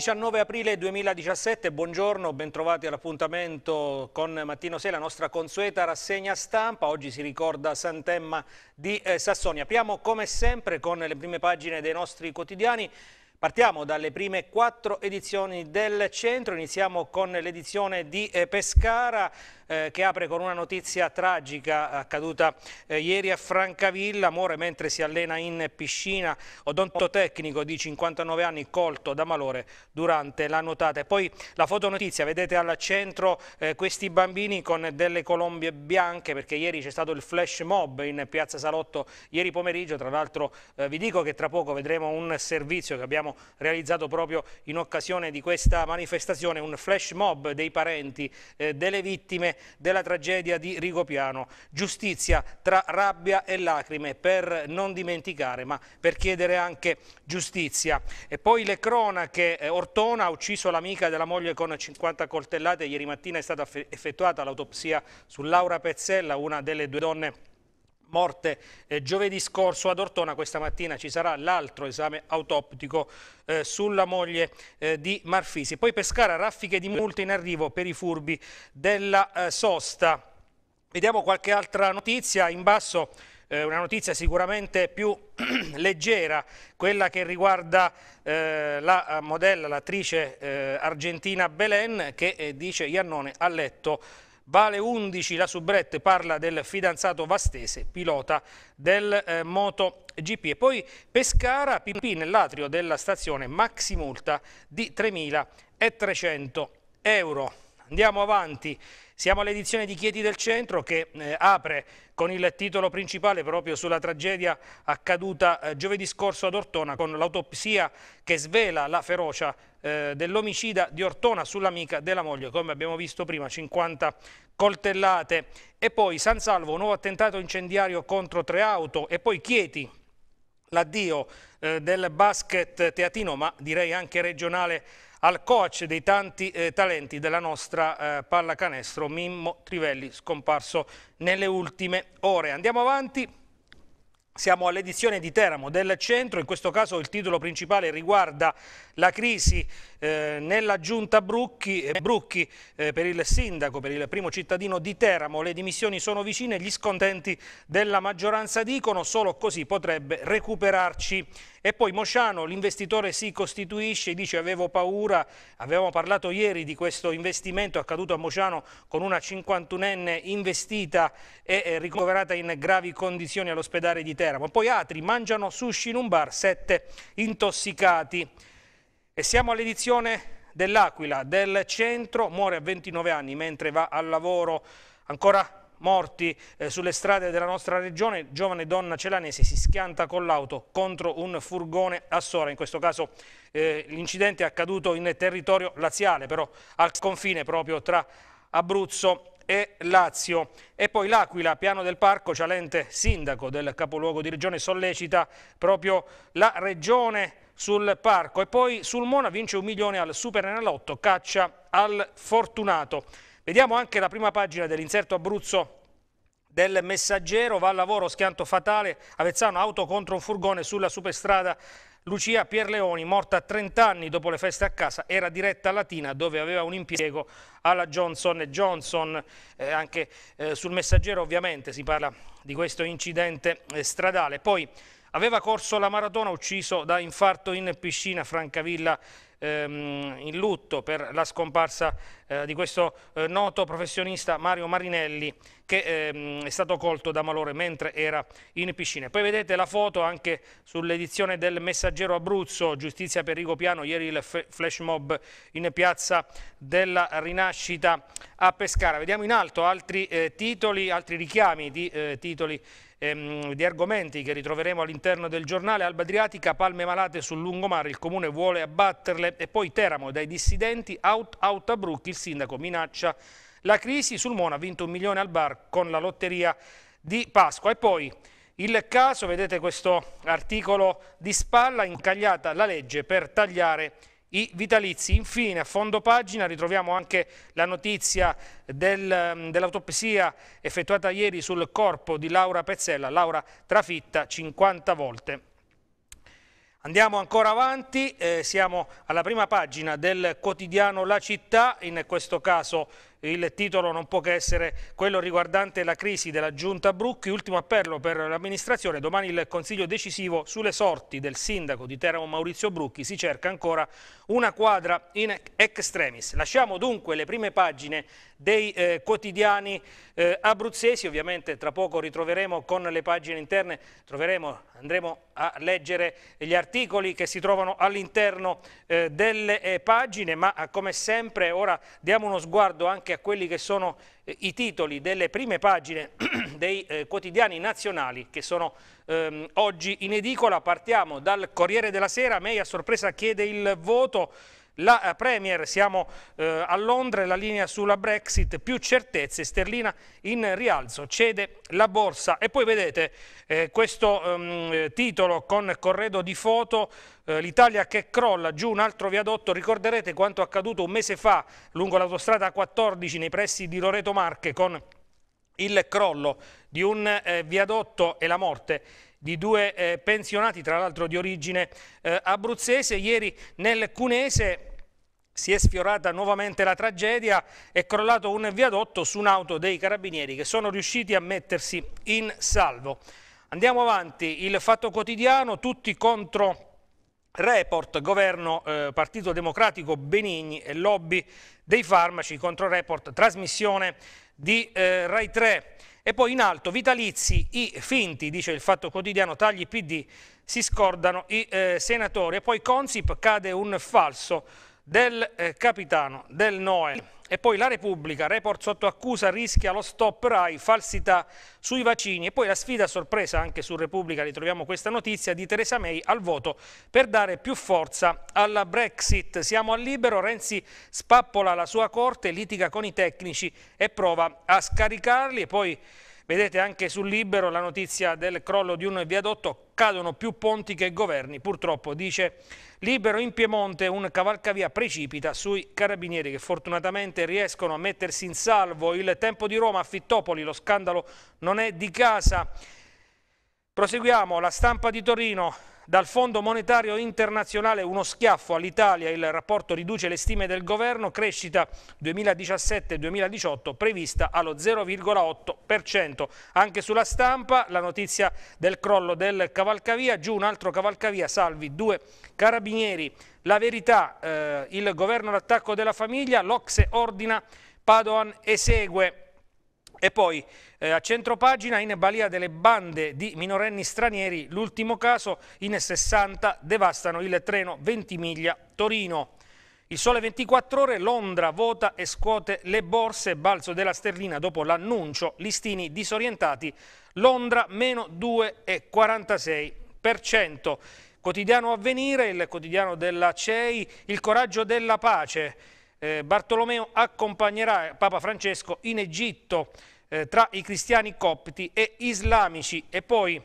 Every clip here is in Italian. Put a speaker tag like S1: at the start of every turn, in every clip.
S1: 19 aprile 2017, buongiorno, bentrovati all'appuntamento con Mattino 6, la nostra consueta rassegna stampa. Oggi si ricorda Santemma di eh, Sassoni. Apriamo come sempre con le prime pagine dei nostri quotidiani. Partiamo dalle prime quattro edizioni del centro, iniziamo con l'edizione di eh, Pescara eh, che apre con una notizia tragica accaduta eh, ieri a Francavilla, muore mentre si allena in piscina, odontotecnico di 59 anni colto da malore durante la nuotata. E poi la fotonotizia, vedete al centro eh, questi bambini con delle colombie bianche perché ieri c'è stato il flash mob in Piazza Salotto ieri pomeriggio, tra l'altro eh, vi dico che tra poco vedremo un servizio che abbiamo realizzato proprio in occasione di questa manifestazione, un flash mob dei parenti eh, delle vittime della tragedia di Rigopiano. Giustizia tra rabbia e lacrime per non dimenticare ma per chiedere anche giustizia. E poi le cronache, eh, Ortona ha ucciso l'amica della moglie con 50 coltellate, ieri mattina è stata effettuata l'autopsia su Laura Pezzella, una delle due donne morte eh, giovedì scorso ad Ortona, questa mattina ci sarà l'altro esame autoptico eh, sulla moglie eh, di Marfisi. Poi Pescara, raffiche di multe in arrivo per i furbi della eh, sosta. Vediamo qualche altra notizia in basso eh, una notizia sicuramente più leggera, quella che riguarda eh, la eh, modella, l'attrice eh, argentina Belen che eh, dice Iannone a letto Vale 11 la subrette parla del fidanzato Vastese, pilota del eh, MotoGP. E poi Pescara, Pimpì nell'atrio della stazione, maxi multa di 3.300 euro. Andiamo avanti. Siamo all'edizione di Chieti del Centro che eh, apre con il titolo principale proprio sulla tragedia accaduta eh, giovedì scorso ad Ortona con l'autopsia che svela la ferocia eh, dell'omicida di Ortona sull'amica della moglie, come abbiamo visto prima, 50 coltellate. E poi San Salvo, nuovo attentato incendiario contro tre auto e poi Chieti, l'addio eh, del basket teatino ma direi anche regionale al coach dei tanti eh, talenti della nostra eh, pallacanestro Mimmo Trivelli scomparso nelle ultime ore. Andiamo avanti. Siamo all'edizione di Teramo del centro, in questo caso il titolo principale riguarda la crisi eh, nella giunta Brucchi, eh, Brucchi eh, per il sindaco, per il primo cittadino di Teramo, le dimissioni sono vicine, gli scontenti della maggioranza dicono solo così potrebbe recuperarci. E poi Mosciano, l'investitore si costituisce, dice avevo paura, avevamo parlato ieri di questo investimento accaduto a Mosciano con una 51enne investita e ricoverata in gravi condizioni all'ospedale di Teramo. Poi altri mangiano sushi in un bar, sette intossicati. E siamo all'edizione dell'Aquila, del centro, muore a 29 anni mentre va al lavoro ancora morti eh, sulle strade della nostra regione, giovane donna celanese si schianta con l'auto contro un furgone a Sora, in questo caso eh, l'incidente è accaduto in territorio laziale, però al confine proprio tra Abruzzo e Lazio. E poi l'Aquila, piano del parco, Cialente, sindaco del capoluogo di regione, sollecita proprio la regione sul parco e poi sul Mona vince un milione al Super Enalotto, caccia al Fortunato. Vediamo anche la prima pagina dell'inserto Abruzzo del Messaggero, va al lavoro, schianto fatale, Avezzano auto contro un furgone sulla superstrada Lucia Pierleoni, morta a 30 anni dopo le feste a casa, era diretta a Latina dove aveva un impiego alla Johnson Johnson, eh, anche eh, sul messaggero ovviamente si parla di questo incidente eh, stradale. Poi Aveva corso la maratona ucciso da infarto in piscina Francavilla ehm, in lutto per la scomparsa eh, di questo eh, noto professionista Mario Marinelli che ehm, è stato colto da malore mentre era in piscina. Poi vedete la foto anche sull'edizione del Messaggero Abruzzo, Giustizia per Rigopiano, ieri il flash mob in piazza della Rinascita a Pescara. Vediamo in alto altri eh, titoli, altri richiami di titoli ehm, di argomenti che ritroveremo all'interno del giornale. Alba Adriatica, palme malate sul lungomare, il comune vuole abbatterle e poi Teramo dai dissidenti, out out a Brucchi, il sindaco minaccia la crisi. Sul Mona ha vinto un milione al bar con la lotteria di Pasqua. E poi il caso, vedete questo articolo di spalla, incagliata la legge per tagliare i vitalizi. Infine, a fondo pagina, ritroviamo anche la notizia del, mm, dell'autopsia effettuata ieri sul corpo di Laura Pezzella, Laura trafitta 50 volte. Andiamo ancora avanti, eh, siamo alla prima pagina del quotidiano La Città, in questo caso il titolo non può che essere quello riguardante la crisi della giunta Brucchi, ultimo appello per l'amministrazione, domani il consiglio decisivo sulle sorti del sindaco di Teramo Maurizio Brucchi, si cerca ancora una quadra in extremis. Lasciamo dunque le prime pagine dei eh, quotidiani eh, abruzzesi. Ovviamente tra poco ritroveremo con le pagine interne, troveremo, andremo a leggere gli articoli che si trovano all'interno eh, delle eh, pagine, ma eh, come sempre ora diamo uno sguardo anche a quelli che sono eh, i titoli delle prime pagine dei quotidiani nazionali che sono ehm, oggi in edicola. Partiamo dal Corriere della Sera, May a sorpresa chiede il voto la eh, Premier, siamo eh, a Londra, la linea sulla Brexit, più certezze, sterlina in rialzo, cede la borsa e poi vedete eh, questo ehm, titolo con corredo di foto, eh, l'Italia che crolla giù un altro viadotto, ricorderete quanto accaduto un mese fa lungo l'autostrada 14 nei pressi di Loreto Marche con il crollo di un eh, viadotto e la morte di due eh, pensionati, tra l'altro di origine eh, abruzzese. Ieri nel Cunese si è sfiorata nuovamente la tragedia, è crollato un viadotto su un'auto dei carabinieri che sono riusciti a mettersi in salvo. Andiamo avanti, il fatto quotidiano, tutti contro report governo eh, Partito Democratico Benigni e lobby dei farmaci contro report trasmissione di eh, Rai 3. E poi in alto, vitalizi, i finti, dice il Fatto Quotidiano, tagli PD, si scordano i eh, senatori. E poi Consip cade un falso del eh, capitano del Noel. E poi la Repubblica, report sotto accusa, rischia lo stop RAI, falsità sui vaccini. E poi la sfida sorpresa anche su Repubblica, ritroviamo questa notizia di Teresa May al voto per dare più forza alla Brexit. Siamo al libero, Renzi spappola la sua corte, litiga con i tecnici e prova a scaricarli. E poi Vedete anche sul Libero la notizia del crollo di un viadotto, cadono più ponti che governi, purtroppo dice Libero in Piemonte un cavalcavia precipita sui carabinieri che fortunatamente riescono a mettersi in salvo. Il tempo di Roma a Fittopoli, lo scandalo non è di casa. Proseguiamo, la stampa di Torino, dal Fondo Monetario Internazionale uno schiaffo all'Italia, il rapporto riduce le stime del governo, crescita 2017-2018 prevista allo 0,8%. Anche sulla stampa la notizia del crollo del cavalcavia, giù un altro cavalcavia, salvi due carabinieri. La verità, eh, il governo all'attacco della famiglia, l'Ocse ordina, Padoan esegue. E poi eh, a centropagina in balia delle bande di minorenni stranieri, l'ultimo caso in 60 devastano il treno Ventimiglia-Torino. Il sole 24 ore, Londra vota e scuote le borse, balzo della sterlina dopo l'annuncio, listini disorientati, Londra meno 2,46%. Quotidiano Avvenire, il quotidiano della CEI, il coraggio della pace. Eh, Bartolomeo accompagnerà Papa Francesco in Egitto. Eh, tra i cristiani copti e islamici e poi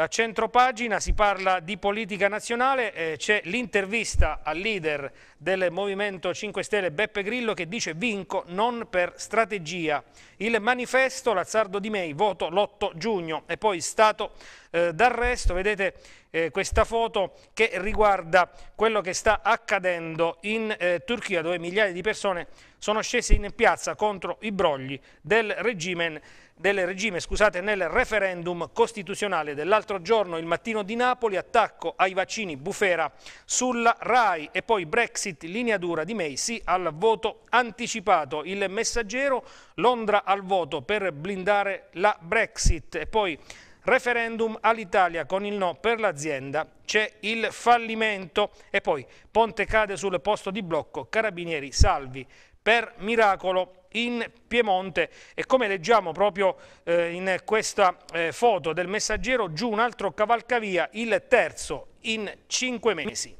S1: a centro pagina si parla di politica nazionale, eh, c'è l'intervista al leader del Movimento 5 Stelle Beppe Grillo che dice vinco non per strategia. Il manifesto Lazzardo Di Mei, voto l'8 giugno e poi stato eh, d'arresto. Vedete eh, questa foto che riguarda quello che sta accadendo in eh, Turchia dove migliaia di persone sono scese in piazza contro i brogli del regime del regime, scusate, nel referendum costituzionale dell'altro giorno, il mattino di Napoli, attacco ai vaccini bufera sulla RAI e poi Brexit linea dura di Macy al voto anticipato, il messaggero Londra al voto per blindare la Brexit e poi referendum all'Italia con il no per l'azienda, c'è il fallimento e poi Ponte cade sul posto di blocco, Carabinieri salvi per miracolo in Piemonte e come leggiamo proprio eh, in questa eh, foto del messaggero giù un altro cavalcavia, il terzo in cinque mesi.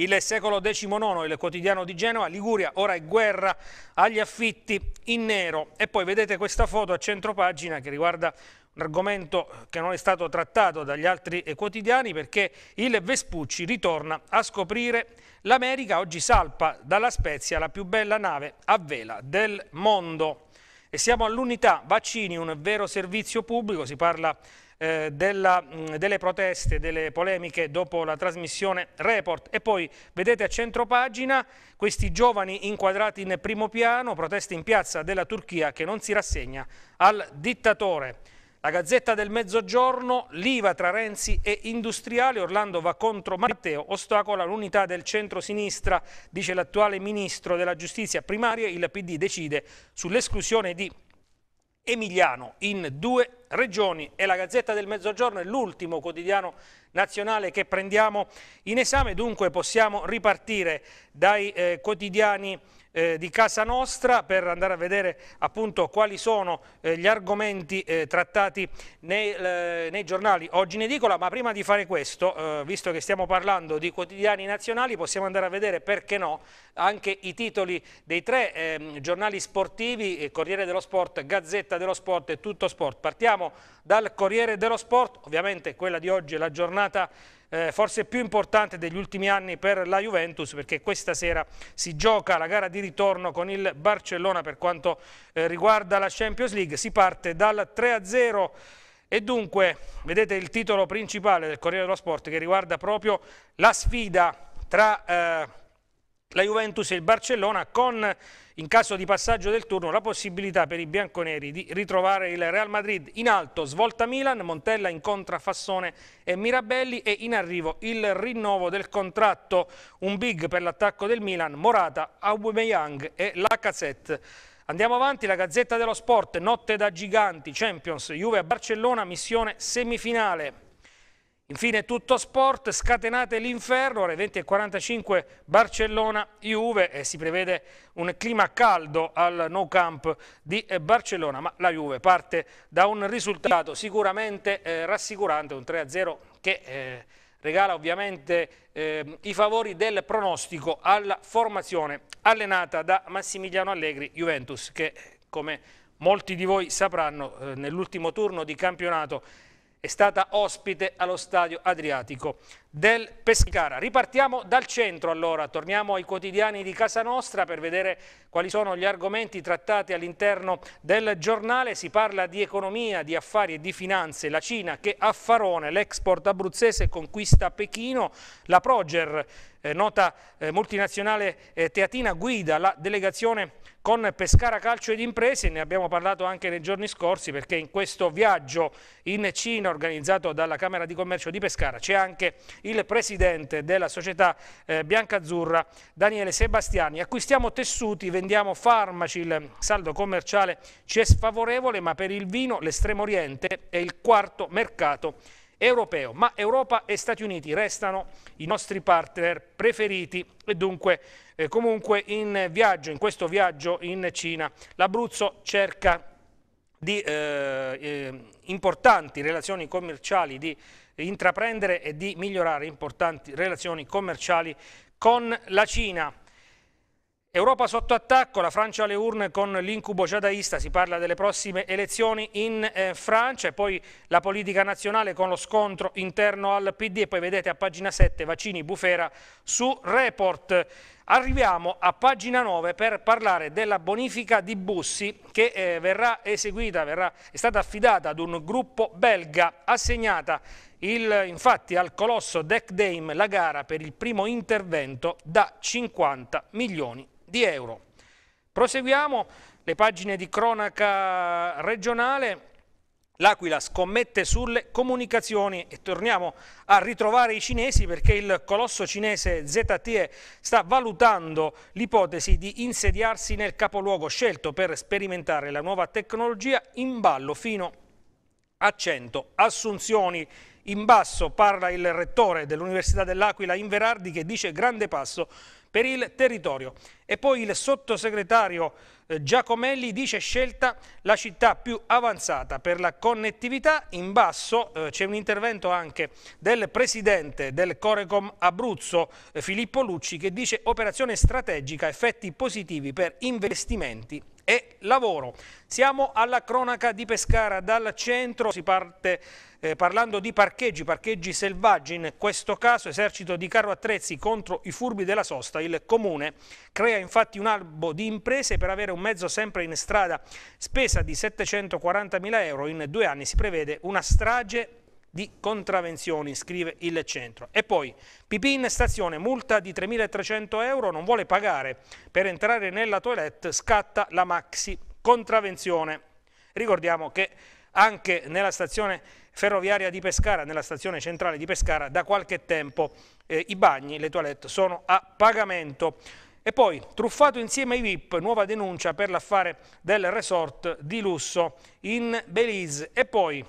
S1: Il secolo XIX, il quotidiano di Genova, Liguria, ora è guerra agli affitti in nero. E poi vedete questa foto a centro pagina che riguarda un argomento che non è stato trattato dagli altri quotidiani perché il Vespucci ritorna a scoprire l'America, oggi salpa dalla Spezia la più bella nave a vela del mondo. E siamo all'unità vaccini, un vero servizio pubblico, si parla di eh, della, mh, mm, delle proteste, delle polemiche dopo la trasmissione Report. E poi vedete a centro pagina questi giovani inquadrati in primo piano, proteste in piazza della Turchia che non si rassegna al dittatore. La Gazzetta del Mezzogiorno, l'IVA tra Renzi e Industriali, Orlando va contro Matteo, ostacola l'unità del centro-sinistra, dice l'attuale Ministro della Giustizia primaria, il PD decide sull'esclusione di Emiliano in due regioni e la Gazzetta del Mezzogiorno è l'ultimo quotidiano nazionale che prendiamo in esame, dunque possiamo ripartire dai eh, quotidiani eh, di casa nostra per andare a vedere appunto quali sono eh, gli argomenti eh, trattati nei, eh, nei, giornali oggi in edicola, ma prima di fare questo, eh, visto che stiamo parlando di quotidiani nazionali, possiamo andare a vedere, perché no, anche i titoli dei tre ehm, giornali sportivi, eh, Corriere dello Sport, Gazzetta dello Sport e Tutto Sport. Partiamo dal Corriere dello Sport, ovviamente quella di oggi è la giornata eh, forse più importante degli ultimi anni per la Juventus perché questa sera si gioca la gara di ritorno con il Barcellona per quanto eh, riguarda la Champions League. Si parte dal 3-0 e dunque vedete il titolo principale del Corriere dello Sport che riguarda proprio la sfida tra eh, la Juventus e il Barcellona con in caso di passaggio del turno la possibilità per i bianconeri di ritrovare il Real Madrid in alto, svolta Milan, Montella incontra Fassone e Mirabelli e in arrivo il rinnovo del contratto, un big per l'attacco del Milan, Morata, Aubameyang e Lacazette. Andiamo avanti, la Gazzetta dello Sport, notte da giganti, Champions, Juve a Barcellona, missione semifinale. Infine tutto sport, scatenate l'inferno, alle 20.45 Barcellona Juve e si prevede un clima caldo al no camp di eh, Barcellona, ma la Juve parte da un risultato sicuramente eh, rassicurante, un 3-0 che eh, regala ovviamente eh, i favori del pronostico alla formazione allenata da Massimiliano Allegri Juventus che come molti di voi sapranno eh, nell'ultimo turno di campionato è stata ospite allo stadio Adriatico del Pescara. Ripartiamo dal centro allora, torniamo ai quotidiani di casa nostra per vedere quali sono gli argomenti trattati all'interno del giornale. Si parla di economia, di affari e di finanze. La Cina che affarone l'export abruzzese conquista Pechino, la Proger eh, nota eh, multinazionale eh, teatina guida la delegazione con Pescara Calcio ed Imprese, ne abbiamo parlato anche nei giorni scorsi perché in questo viaggio in Cina organizzato dalla Camera di Commercio di Pescara c'è anche il presidente della società eh, Biancazzurra Daniele Sebastiani. Acquistiamo tessuti, vendiamo farmaci, il saldo commerciale ci è sfavorevole ma per il vino l'estremo oriente è il quarto mercato europeo, ma Europa e Stati Uniti restano i nostri partner preferiti e dunque eh, comunque in viaggio, in questo viaggio in Cina, l'Abruzzo cerca di eh, eh, importanti relazioni commerciali, di intraprendere e di migliorare importanti relazioni commerciali con la Cina. Europa sotto attacco, la Francia alle urne con l'incubo jadaista, si parla delle prossime elezioni in eh, Francia e poi la politica nazionale con lo scontro interno al PD e poi vedete a pagina 7 vaccini bufera su report. Arriviamo a pagina 9 per parlare della bonifica di Bussi che eh, verrà eseguita, verrà, è stata affidata ad un gruppo belga assegnata il, infatti al colosso Deck Dame la gara per il primo intervento da 50 milioni di euro. Proseguiamo le pagine di cronaca regionale. L'Aquila scommette sulle comunicazioni e torniamo a ritrovare i cinesi perché il colosso cinese ZTE sta valutando l'ipotesi di insediarsi nel capoluogo scelto per sperimentare la nuova tecnologia in ballo fino a 100 assunzioni. In basso parla il rettore dell'Università dell'Aquila Inverardi che dice grande passo per il territorio. E poi il sottosegretario eh, Giacomelli dice scelta la città più avanzata per la connettività. In basso eh, c'è un intervento anche del presidente del Corecom Abruzzo, eh, Filippo Lucci, che dice operazione strategica, effetti positivi per investimenti e lavoro. Siamo alla cronaca di Pescara, dal centro si parte eh, parlando di parcheggi, parcheggi selvaggi, in questo caso esercito di carro attrezzi contro i furbi della sosta, il comune crea infatti un albo di imprese per avere un mezzo sempre in strada, spesa di 740 mila euro, in due anni si prevede una strage di contravenzioni, scrive il centro. E poi in stazione, multa di 3.300 euro, non vuole pagare per entrare nella toilette, scatta la maxi contravenzione. Ricordiamo che anche nella stazione ferroviaria di Pescara, nella stazione centrale di Pescara, da qualche tempo eh, i bagni, le toilette sono a pagamento. E poi, truffato insieme ai VIP, nuova denuncia per l'affare del resort di lusso in Belize. E poi,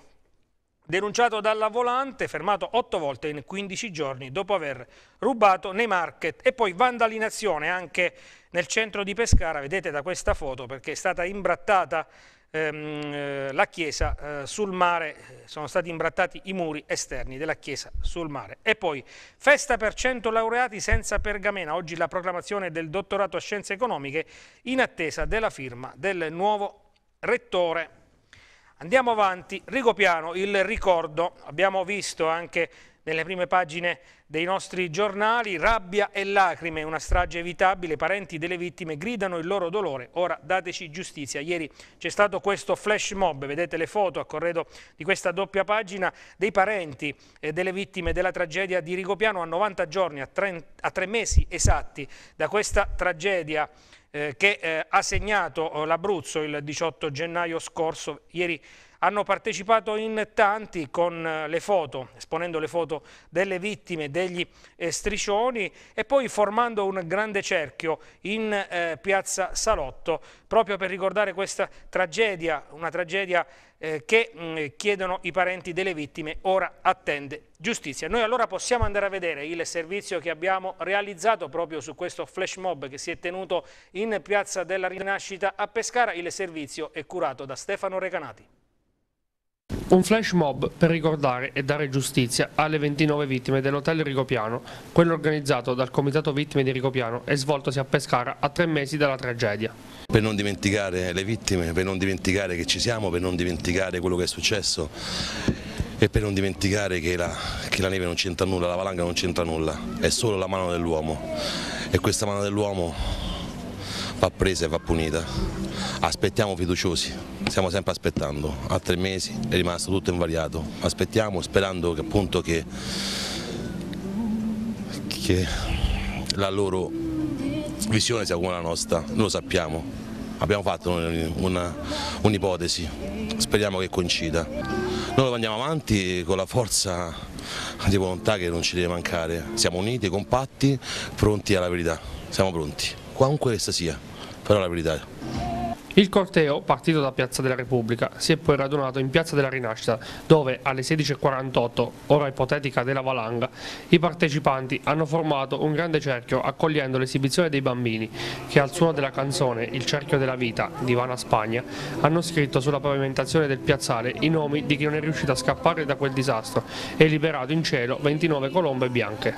S1: denunciato dalla volante, fermato otto volte in 15 giorni dopo aver rubato nei market e poi vandalinazione anche nel centro di Pescara, vedete da questa foto perché è stata imbrattata ehm, eh, la chiesa eh, sul mare, sono stati imbrattati i muri esterni della chiesa sul mare. E poi festa per 100 laureati senza pergamena, oggi la proclamazione del dottorato a scienze economiche in attesa della firma del nuovo rettore Andiamo avanti, Rigopiano, il ricordo, abbiamo visto anche nelle prime pagine dei nostri giornali, rabbia e lacrime, una strage evitabile, i parenti delle vittime gridano il loro dolore, ora dateci giustizia. Ieri c'è stato questo flash mob, vedete le foto a corredo di questa doppia pagina, dei parenti eh, delle vittime della tragedia di Rigopiano a 90 giorni, a tre, a tre mesi esatti da questa tragedia eh, che eh, ha segnato oh, l'Abruzzo il 18 gennaio scorso. Ieri hanno partecipato in tanti con eh, le foto, esponendo le foto delle vittime, degli eh, striscioni e poi formando un grande cerchio in eh, piazza Salotto proprio per ricordare questa tragedia, una tragedia eh, che mh, mm, chiedono i parenti delle vittime, ora attende giustizia. Noi allora possiamo andare a vedere il servizio che abbiamo realizzato proprio su questo flash mob che si è tenuto in Piazza della Rinascita a Pescara. Il servizio è curato da Stefano Recanati. Un flash mob per ricordare e dare giustizia alle 29 vittime dell'hotel Rigopiano, quello organizzato dal Comitato Vittime di Rigopiano e svoltosi a Pescara a tre mesi dalla tragedia.
S2: Per non dimenticare le vittime, per non dimenticare che ci siamo, per non dimenticare quello che è successo e per non dimenticare che la, che la neve non c'entra nulla, la valanga non c'entra nulla, è solo la mano dell'uomo e questa mano dell'uomo va presa e va punita. Aspettiamo fiduciosi stiamo sempre aspettando, a tre mesi è rimasto tutto invariato, aspettiamo sperando che, appunto, che, che la loro visione sia come la nostra, noi lo sappiamo, abbiamo fatto un'ipotesi, un speriamo che coincida. Noi andiamo avanti con la forza di volontà che non ci deve mancare, siamo uniti, compatti, pronti alla verità, siamo pronti, qualunque essa sia, però la verità
S1: il corteo, partito da Piazza della Repubblica, si è poi radunato in Piazza della Rinascita, dove alle 16.48, ora ipotetica della valanga, i partecipanti hanno formato un grande cerchio accogliendo l'esibizione dei bambini che al suono della canzone Il cerchio della vita di Vana Spagna hanno scritto sulla pavimentazione del piazzale i nomi di chi non è riuscito a scappare da quel disastro e liberato in cielo 29 colombe bianche.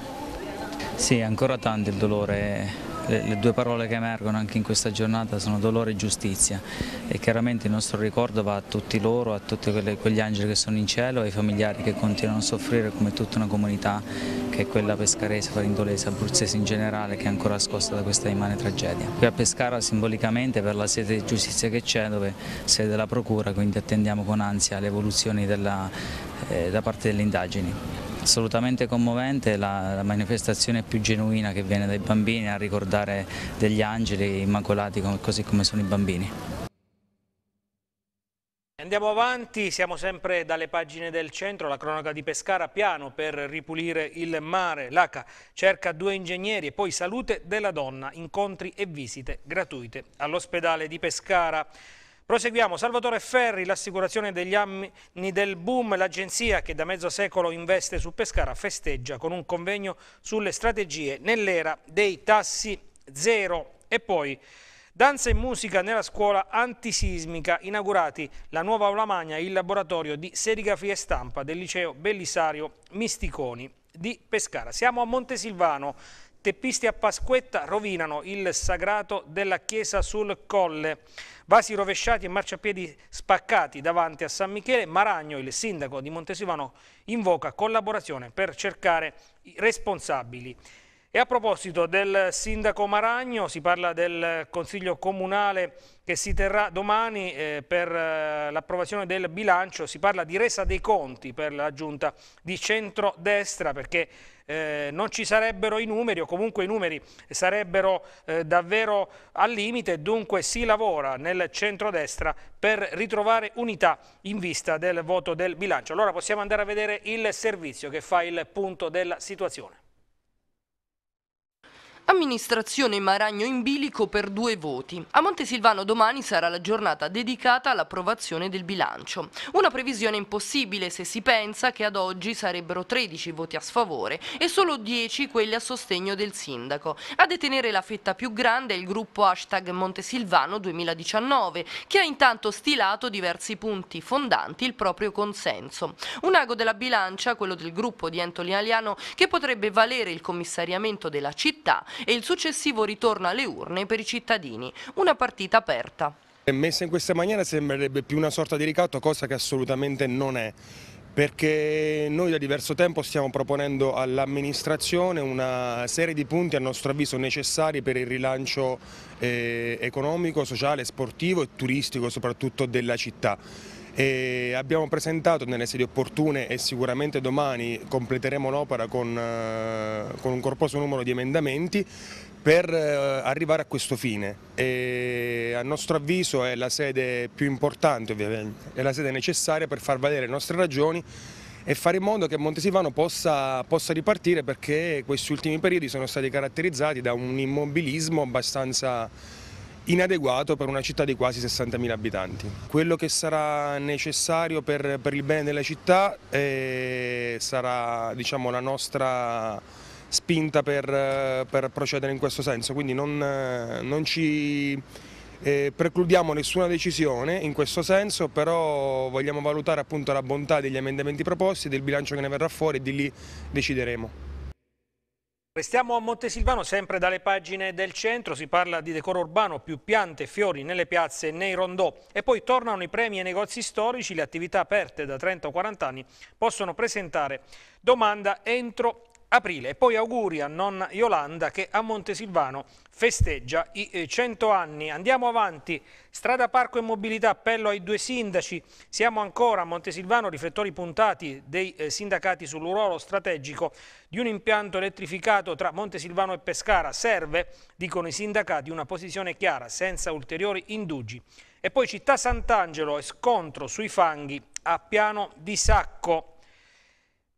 S3: Sì, ancora tanto il dolore eh, le due parole che emergono anche in questa giornata sono dolore e giustizia e chiaramente il nostro ricordo va a tutti loro, a tutti quegli angeli che sono in cielo e ai familiari che continuano a soffrire come tutta una comunità che è quella pescarese, farindolese, abruzzese in generale che è ancora scossa da questa immane tragedia. Qui a Pescara simbolicamente per la sede di giustizia che c'è, dove sede la procura, quindi attendiamo con ansia le evoluzioni della, eh, da parte delle indagini assolutamente commovente, la, la, manifestazione più genuina che viene dai bambini a ricordare degli angeli immacolati così come sono i bambini.
S1: Andiamo avanti, siamo sempre dalle pagine del centro, la cronaca di Pescara, piano per ripulire il mare, l'ACA cerca due ingegneri e poi salute della donna, incontri e visite gratuite all'ospedale di Pescara. Proseguiamo, Salvatore Ferri, l'assicurazione degli anni del boom, l'agenzia che da mezzo secolo investe su Pescara festeggia con un convegno sulle strategie nell'era dei tassi zero e poi Danza e musica nella scuola antisismica, inaugurati la nuova aula magna il laboratorio di serigrafia e stampa del liceo Bellisario Misticoni di Pescara. Siamo a Montesilvano, teppisti a Pasquetta rovinano il sagrato della chiesa sul colle. Vasi rovesciati e marciapiedi spaccati davanti a San Michele, Maragno, il sindaco di Montesivano, invoca collaborazione per cercare i responsabili. E a proposito del sindaco Maragno, si parla del Consiglio Comunale che si terrà domani eh, per eh, l'approvazione del bilancio, si parla di resa dei conti per la giunta di centrodestra perché eh, non ci sarebbero i numeri o comunque i numeri sarebbero eh, davvero al limite, dunque si lavora nel centrodestra per ritrovare unità in vista del voto del bilancio. Allora possiamo andare a vedere il servizio che fa il punto della situazione.
S4: Amministrazione Maragno in bilico per due voti. A Montesilvano domani sarà la giornata dedicata all'approvazione del bilancio. Una previsione impossibile se si pensa che ad oggi sarebbero 13 voti a sfavore e solo 10 quelli a sostegno del sindaco. A detenere la fetta più grande è il gruppo hashtag Montesilvano 2019 che ha intanto stilato diversi punti fondanti il proprio consenso. Un ago della bilancia, quello del gruppo di Antoni Aliano, che potrebbe valere il commissariamento della città e il successivo ritorno alle urne per i cittadini. Una partita aperta.
S2: Messa in questa maniera sembrerebbe più una sorta di ricatto, cosa che assolutamente non è perché noi da diverso tempo stiamo proponendo all'amministrazione una serie di punti a nostro avviso necessari per il rilancio eh, economico, sociale, sportivo e turistico soprattutto della città. E abbiamo presentato nelle sedi opportune e sicuramente domani completeremo l'opera con, eh, con un corposo numero di emendamenti per eh, arrivare a questo fine. E a nostro avviso è la sede più importante ovviamente, è la sede necessaria per far valere le nostre ragioni e fare in modo che Montesivano possa, possa ripartire perché questi ultimi periodi sono stati caratterizzati da un immobilismo abbastanza inadeguato per una città di quasi 60.000 abitanti. Quello che sarà necessario per, per il bene della città eh, sarà diciamo, la nostra spinta per, per, procedere in questo senso, quindi non, non ci eh, precludiamo nessuna decisione in questo senso, però vogliamo valutare appunto la bontà degli emendamenti proposti, del bilancio che ne verrà fuori e di lì decideremo.
S1: Restiamo a Montesilvano, sempre dalle pagine del centro, si parla di decoro urbano, più piante, e fiori nelle piazze e nei rondò. E poi tornano i premi ai negozi storici, le attività aperte da 30 o 40 anni possono presentare domanda entro aprile. E poi auguri a nonna Yolanda che a Montesilvano festeggia i 100 eh, anni. Andiamo avanti, strada, parco e mobilità, appello ai due sindaci. Siamo ancora a Montesilvano, riflettori puntati dei eh, sindacati sul ruolo strategico di un impianto elettrificato tra Montesilvano e Pescara. Serve, dicono i sindacati, una posizione chiara, senza ulteriori indugi. E poi Città Sant'Angelo e scontro sui fanghi a Piano di Sacco.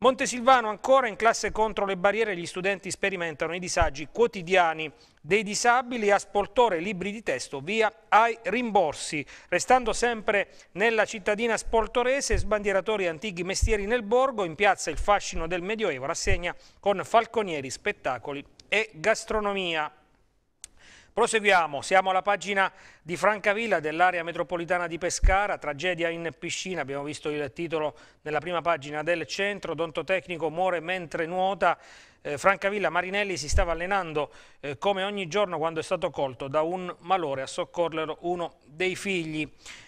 S1: Montesilvano ancora in classe contro le barriere gli studenti sperimentano i disagi quotidiani dei disabili a Spoltore libri di testo via ai rimborsi. Restando sempre nella cittadina spoltorese, sbandieratori antichi mestieri nel borgo, in piazza il fascino del Medioevo rassegna con falconieri, spettacoli e gastronomia. Proseguiamo, siamo alla pagina di Francavilla dell'area metropolitana di Pescara, tragedia in piscina, abbiamo visto il titolo nella prima pagina del centro, Donto Tecnico muore mentre nuota, eh, Francavilla Marinelli si stava allenando eh, come ogni giorno quando è stato colto da un malore a soccorrere uno dei figli.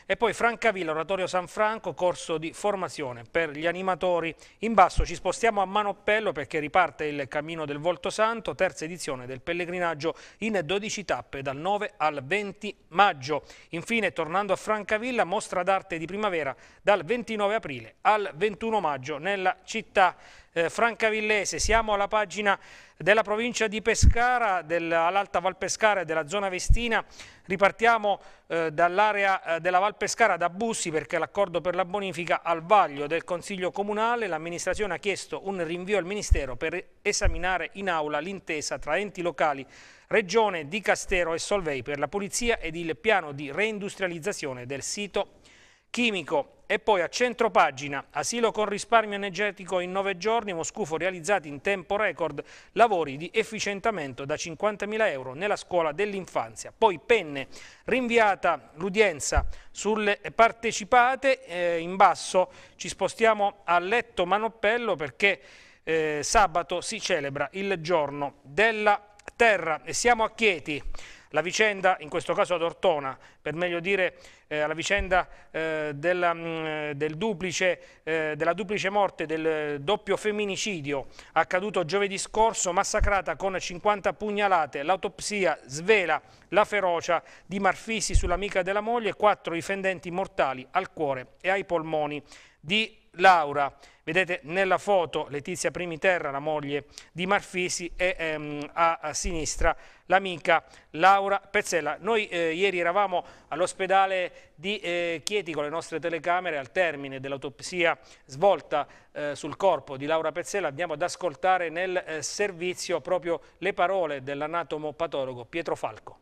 S1: E poi Francavilla, Oratorio San Franco, corso di formazione per gli animatori. In basso ci spostiamo a Manoppello perché riparte il Cammino del Volto Santo, terza edizione del pellegrinaggio in 12 tappe dal 9 al 20 maggio. Infine, tornando a Francavilla, mostra d'arte di primavera dal 29 aprile al 21 maggio nella città eh, Francavillese, siamo alla pagina della provincia di Pescara, all'Alta Val Pescara e della zona Vestina. Ripartiamo eh, dall'area eh, della Val Pescara da Bussi perché l'accordo per la bonifica al vaglio del Consiglio Comunale. L'amministrazione ha chiesto un rinvio al Ministero per esaminare in aula l'intesa tra enti locali, Regione, Di Castero e Solvei per la pulizia ed il piano di reindustrializzazione del sito chimico. E poi a centro pagina, asilo con risparmio energetico in 9 giorni, Moscufo realizzati in tempo record, lavori di efficientamento da 50.000 euro nella scuola dell'infanzia. Poi penne, rinviata l'udienza sulle partecipate, eh, in basso ci spostiamo a Letto Manoppello perché eh, sabato si celebra il giorno della terra e siamo a Chieti. La vicenda, in questo caso ad Ortona, per meglio dire eh, la vicenda eh, della, mh, mm, del duplice, eh, della duplice morte, del doppio femminicidio accaduto giovedì scorso, massacrata con 50 pugnalate. L'autopsia svela la ferocia di Marfisi sull'amica della moglie, e quattro difendenti mortali al cuore e ai polmoni di Laura. Vedete nella foto Letizia Primiterra, la moglie di Marfisi, e ehm, a, a, sinistra l'amica Laura Pezzella. Noi eh, ieri eravamo all'ospedale di eh, Chieti con le nostre telecamere al termine dell'autopsia svolta eh, sul corpo di Laura Pezzella. Andiamo ad ascoltare nel eh, servizio proprio le parole dell'anatomo patologo Pietro Falco.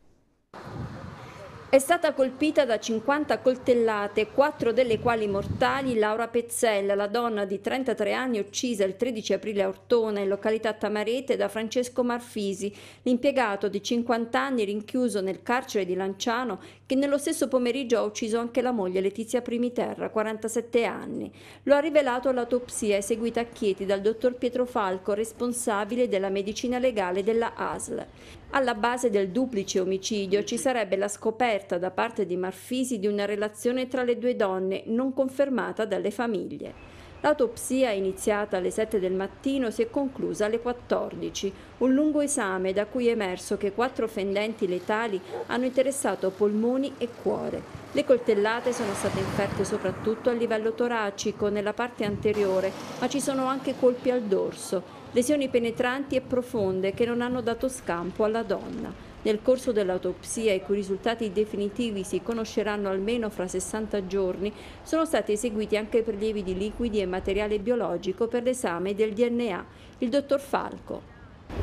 S3: È stata colpita da 50 coltellate, quattro delle quali mortali, Laura Pezzella, la donna di 33 anni uccisa il 13 aprile a Ortona in località Tamarete da Francesco Marfisi, l'impiegato di 50 anni rinchiuso nel carcere di Lanciano che nello stesso pomeriggio ha ucciso anche la moglie Letizia Primiterra, 47 anni. Lo ha rivelato l'autopsia eseguita a Chieti dal dottor Pietro Falco, responsabile della medicina legale della ASL. Alla base del duplice omicidio ci sarebbe la scoperta da parte di Marfisi di una relazione tra le due donne non confermata dalle famiglie. L'autopsia, iniziata alle 7 del mattino, si è conclusa alle 14. Un lungo esame da cui è emerso che quattro fendenti letali hanno interessato polmoni e cuore. Le coltellate sono state inferte soprattutto a livello toracico, nella parte anteriore, ma ci sono anche colpi al dorso, lesioni penetranti e profonde che non hanno dato scampo alla donna. Nel corso dell'autopsia, ecco, i cui risultati definitivi si conosceranno almeno fra 60 giorni, sono stati eseguiti anche prelievi di liquidi e materiale biologico per l'esame del DNA. Il dottor Falco.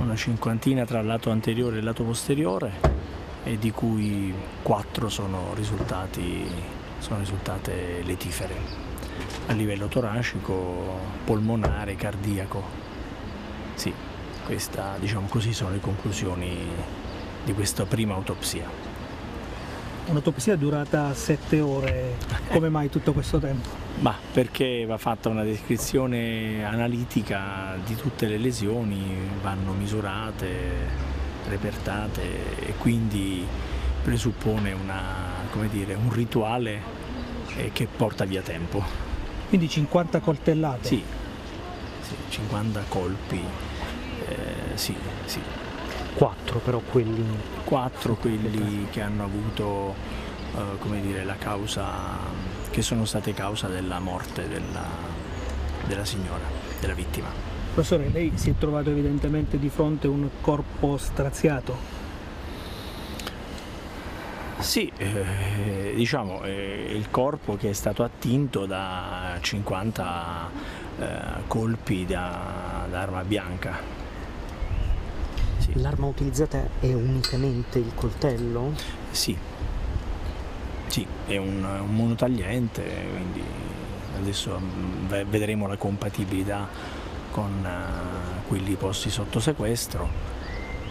S5: Una cinquantina tra lato anteriore e lato posteriore e di cui quattro sono, risultati, sono risultate letifere a livello toracico, polmonare, cardiaco. Sì, queste diciamo così, sono le conclusioni di questa prima autopsia.
S1: Un'autopsia è durata sette ore, come mai tutto questo tempo?
S5: Ma perché va fatta una descrizione analitica di tutte le lesioni, vanno misurate, repertate e quindi presuppone una, dire, un rituale eh, che porta via tempo. Quindi 50 coltellate? Sì, sì 50 colpi, eh, sì, sì quattro però quelli... Quattro quelli che hanno avuto eh, come dire, la causa, che sono state causa della morte della, della signora, della vittima.
S1: Professore, lei si è trovato evidentemente di fronte a un corpo straziato.
S5: Sì, eh, diciamo eh, il corpo che è stato attinto da 50 eh, colpi da, da arma bianca. Sì. L'arma utilizzata
S1: è unicamente il coltello?
S5: Sì, sì è un, un monotagliente, quindi adesso mm, vedremo la compatibilità con uh, quelli posti sotto sequestro,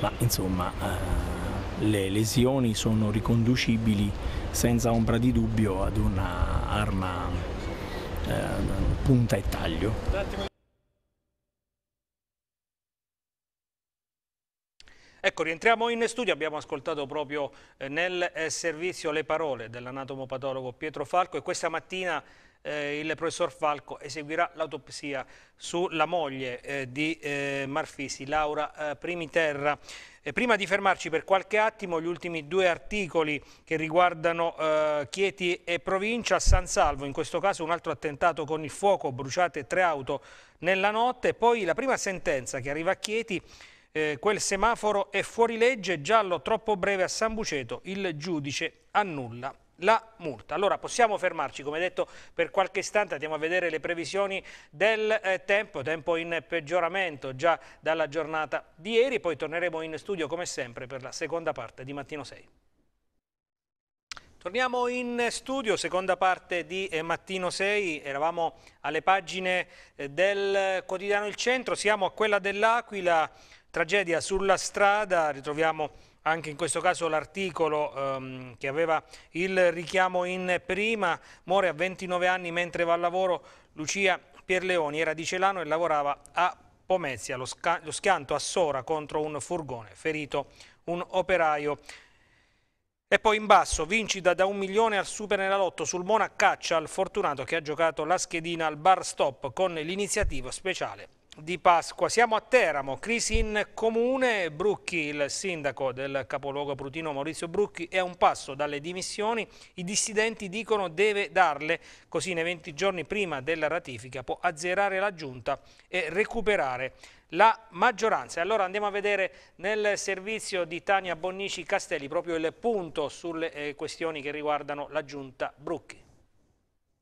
S5: ma insomma uh, le lesioni sono riconducibili senza ombra di dubbio ad un'arma uh, eh, punta e taglio.
S1: Ecco, rientriamo in studio, abbiamo ascoltato proprio eh, nel eh, servizio le parole dell'anatomopatologo Pietro Falco e questa mattina eh, il professor Falco eseguirà l'autopsia sulla moglie eh, di eh, Marfisi, Laura eh, Primiterra. E prima di fermarci per qualche attimo, gli ultimi due articoli che riguardano Chieti e provincia, San Salvo, in questo caso un altro attentato con il fuoco, bruciate tre auto nella notte, poi la prima sentenza che arriva a Chieti eh, quel semaforo è fuori legge, giallo troppo breve a San Buceto, il giudice annulla la multa. Allora possiamo fermarci, come detto, per qualche istante andiamo a vedere le previsioni del eh, tempo, tempo in peggioramento già dalla giornata di ieri, poi torneremo in studio come sempre per la seconda parte di Mattino 6. Torniamo in studio, seconda parte di eh, Mattino 6, eravamo alle pagine eh, del eh, quotidiano Il Centro, siamo a quella dell'Aquila, tragedia sulla strada, ritroviamo anche in questo caso l'articolo ehm, che aveva il richiamo in prima, muore a 29 anni mentre va al lavoro Lucia Pierleoni, era di Celano e lavorava a Pomezia, lo, lo schianto a Sora contro un furgone, ferito un operaio. E poi in basso, vincita da un milione al super nella Superenalotto sul Mona Caccia al fortunato che ha giocato la schedina al bar stop con l'iniziativa speciale di Pasqua. Siamo a Teramo, crisi in comune, Brucchi, il sindaco del capoluogo Prutino Maurizio Brucchi, è un passo dalle dimissioni, i dissidenti dicono deve darle, così nei 20 giorni prima della ratifica può azzerare la giunta e recuperare la maggioranza. E allora andiamo a vedere nel servizio di Tania Bonnici Castelli proprio il punto sulle eh, questioni che riguardano la giunta Brucchi.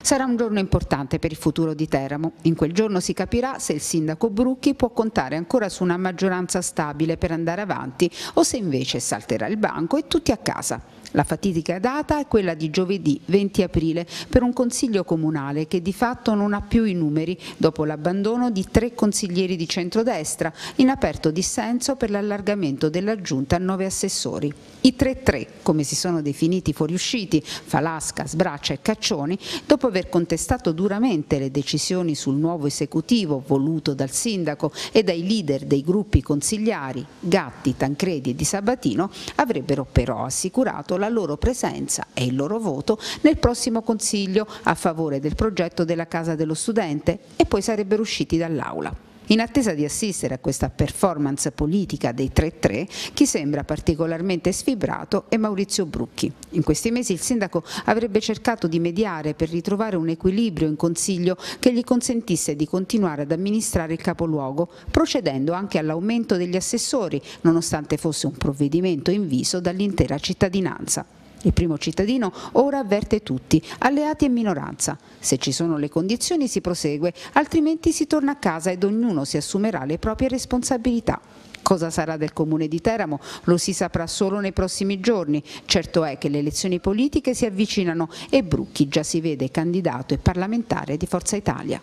S6: Sarà un giorno importante per il futuro di Teramo. In quel giorno si capirà se il sindaco Brucchi può contare ancora su una maggioranza stabile per andare avanti o se invece salterà il banco e tutti a casa. La fatidica data è quella di giovedì 20 aprile per un consiglio comunale che di fatto non ha più i numeri dopo l'abbandono di tre consiglieri di centrodestra in aperto dissenso per l'allargamento della giunta a nove assessori. I 3-3, come si sono definiti fuoriusciti, Falasca, Sbraccia e Caccioni, dopo aver contestato duramente le decisioni sul nuovo esecutivo voluto dal sindaco e dai leader dei gruppi consigliari Gatti, Tancredi e Di Sabatino, avrebbero però assicurato la loro presenza e il loro voto nel prossimo Consiglio a favore del progetto della Casa dello Studente e poi sarebbero usciti dall'Aula. In attesa di assistere a questa performance politica dei 3-3, chi sembra particolarmente sfibrato è Maurizio Brucchi. In questi mesi il sindaco avrebbe cercato di mediare per ritrovare un equilibrio in consiglio che gli consentisse di continuare ad amministrare il capoluogo, procedendo anche all'aumento degli assessori, nonostante fosse un provvedimento inviso dall'intera cittadinanza. Il primo cittadino ora avverte tutti, alleati e minoranza. Se ci sono le condizioni si prosegue, altrimenti si torna a casa ed ognuno si assumerà le proprie responsabilità. Cosa sarà del comune di Teramo lo si saprà solo nei prossimi giorni. Certo è che le elezioni politiche si avvicinano e Brucchi già si vede candidato e parlamentare di Forza Italia.